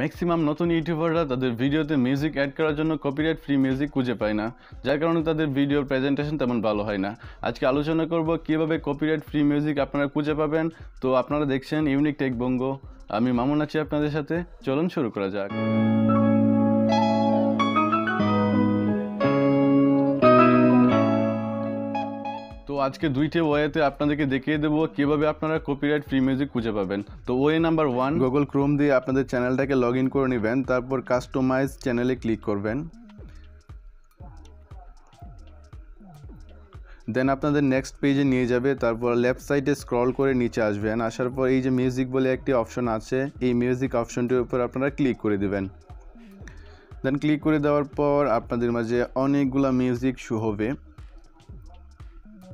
maximum নতুন ইউটিউবাররা তাদের ভিডিওতে মিউজিক অ্যাড করার জন্য কপিরাইট ফ্রি মিউজিক খুঁজে পায় না যার কারণে তাদের ভিডিও প্রেজেন্টেশন তেমন ভালো হয় না আজকে আলোচনা করব কিভাবে কপিরাইট ফ্রি মিউজিক আপনারা খুঁজে পাবেন তো আপনারা দেখছেন ইউনিক টেক বঙ্গ আমি মামুন আছি আপনাদের সাথে চলুন শুরু করা যাক আজকে দুইটি ওয়েতে আপনাদেরকে দেখিয়ে দেবো কীভাবে আপনারা কপিরাইট ফ্রি মিউজিক খুঁজে পাবেন তো way number one Google Chrome দিয়ে আপনাদের চ্যানেলটাকে লগ ইন করে নেবেন তারপর কাস্টমাইজ চ্যানেলে ক্লিক করবেন দেন আপনাদের নেক্সট পেজে নিয়ে যাবে তারপর লেফট সাইডে স্ক্রল করে নিচে আসবেন আসার পর এই যে মিউজিক বলে একটি অপশন আছে এই মিউজিক অপশনটির উপর আপনারা ক্লিক করে দেবেন দেন ক্লিক করে দেওয়ার পর আপনাদের মাঝে অনেকগুলা মিউজিক শো হবে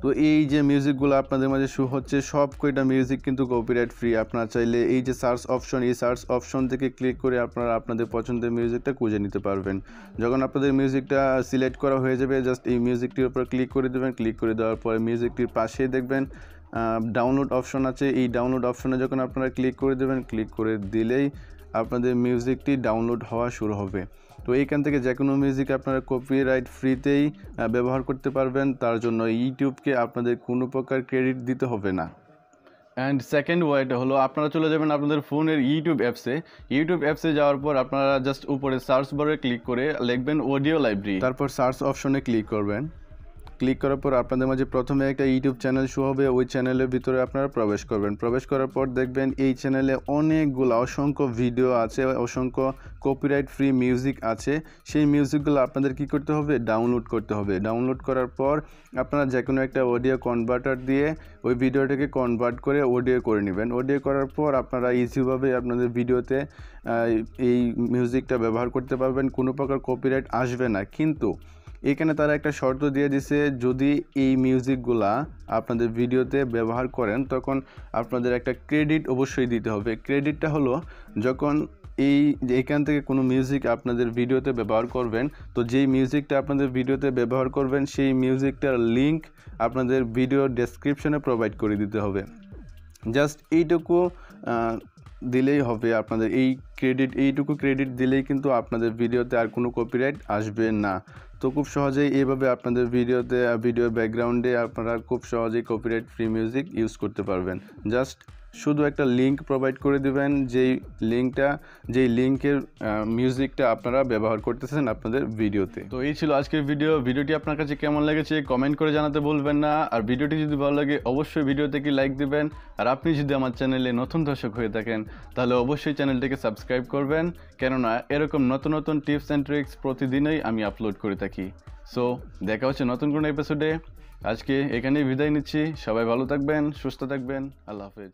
তো এই যে মিউজিকগুলো আপনাদের মাঝে শু হচ্ছে সব কয়টা মিউজিক কিন্তু কপিরাইট ফ্রি আপনারা চাইলে এই যে সার্চ অপশন এই সার্চ অপশন থেকে ক্লিক করে আপনারা আপনাদের পছন্দের মিউজিকটা খুঁজে নিতে পারবেন যখন আপনাদের মিউজিকটা সিলেক্ট করা হয়ে যাবে জাস্ট এই মিউজিকটির উপর ক্লিক করে দেবেন ক্লিক করে দেওয়ার পরে মিউজিকটির পাশেই দেখবেন ডাউনলোড অপশন আছে এই ডাউনলোড অপশনে যখন আপনারা ক্লিক করে দেবেন ক্লিক করে দিলেই আপনাদের মিউজিকটি ডাউনলোড হওয়া শুরু হবে তো এইখান থেকে যে কোনো মিউজিক আপনারা কপিরাইট ফ্রিতেই ব্যবহার করতে পারবেন তার জন্য ইউটিউবকে আপনাদের কোনো প্রকার ক্রেডিট দিতে হবে না অ্যান্ড সেকেন্ড ওয়েটা হলো আপনারা চলে যাবেন আপনাদের ফোনের ইউটিউব অ্যাপসে ইউটিউব অ্যাপসে যাওয়ার পর আপনারা জাস্ট উপরে সার্চ বারে ক্লিক করে লিখবেন অডিও লাইব্রেরি তারপর সার্চ অপশনে ক্লিক করবেন ক্লিক করার পর আপনাদের মাঝে প্রথমে একটা ইউটিউব চ্যানেল শো হবে ওই চ্যানেলের ভিতরে আপনারা প্রবেশ করবেন প্রবেশ করার পর দেখবেন এই চ্যানেলে অনেকগুলো অসংখ্য ভিডিও আছে অসংখ্য কপিরাইট ফ্রি মিউজিক আছে সেই মিউজিকগুলো আপনাদের কি করতে হবে ডাউনলোড করতে হবে ডাউনলোড করার পর আপনারা যে কোনো একটা অডিও কনভার্টার দিয়ে ওই ভিডিওটাকে কনভার্ট করে অডিও করে নেবেন অডিও করার পর আপনারা ইজিভাবে আপনাদের ভিডিওতে এই মিউজিকটা ব্যবহার করতে পারবেন কোনো প্রকার কপিরাইট আসবে না কিন্তু এখানে তারা একটা শর্ত দিয়ে দিছে যদি এই মিউজিকগুলা আপনাদের ভিডিওতে ব্যবহার করেন তখন আপনাদের একটা ক্রেডিট অবশ্যই দিতে হবে ক্রেডিটটা হলো যখন এই এখান থেকে কোনো মিউজিক আপনাদের ভিডিওতে ব্যবহার করবেন তো যেই মিউজিকটা আপনাদের ভিডিওতে ব্যবহার করবেন সেই মিউজিকটার লিংক আপনাদের ভিডিও ডেসক্রিপশনে প্রোভাইড করে দিতে হবে জাস্ট এইটুকু দিলেই হবে আপনাদের এই ক্রেডিট এইটুকু ক্রেডিট দিলেই কিন্তু আপনাদের ভিডিওতে আর কোনো কপিরাইট আসবে না তো খুব সহজেই এইভাবে আপনাদের ভিডিওতে ভিডিও ব্যাকগ্রাউন্ডে আপনারা খুব সহজেই কপিরাইট ফ্রি মিউজিক ইউজ করতে পারবেন জাস্ট শুধু একটা লিঙ্ক প্রোভাইড করে দিবেন যেই লিঙ্কটা যেই লিঙ্কের মিউজিকটা আপনারা ব্যবহার করতেছেন আপনাদের ভিডিওতে তো এই ছিল আজকের ভিডিও ভিডিওটি আপনার কাছে কেমন লেগেছে কমেন্ট করে জানাতে বলবেন না আর ভিডিওটি যদি ভালো লাগে অবশ্যই ভিডিওতে কি লাইক দিবেন আর আপনি যদি আমার চ্যানেলে নতুন দর্শক হয়ে থাকেন তাহলে অবশ্যই চ্যানেলটিকে সাবস্ক্রাইব করবেন কেননা এরকম নতুন নতুন টিপস অ্যান্ড ট্রিক্স প্রতিদিনই আমি আপলোড করে থাকি সো দেখা হচ্ছে নতুন কোনো এপিসোডে আজকে এখানেই বিদায় নিচ্ছি সবাই ভালো থাকবেন সুস্থ থাকবেন আল্লাহ হাফেজ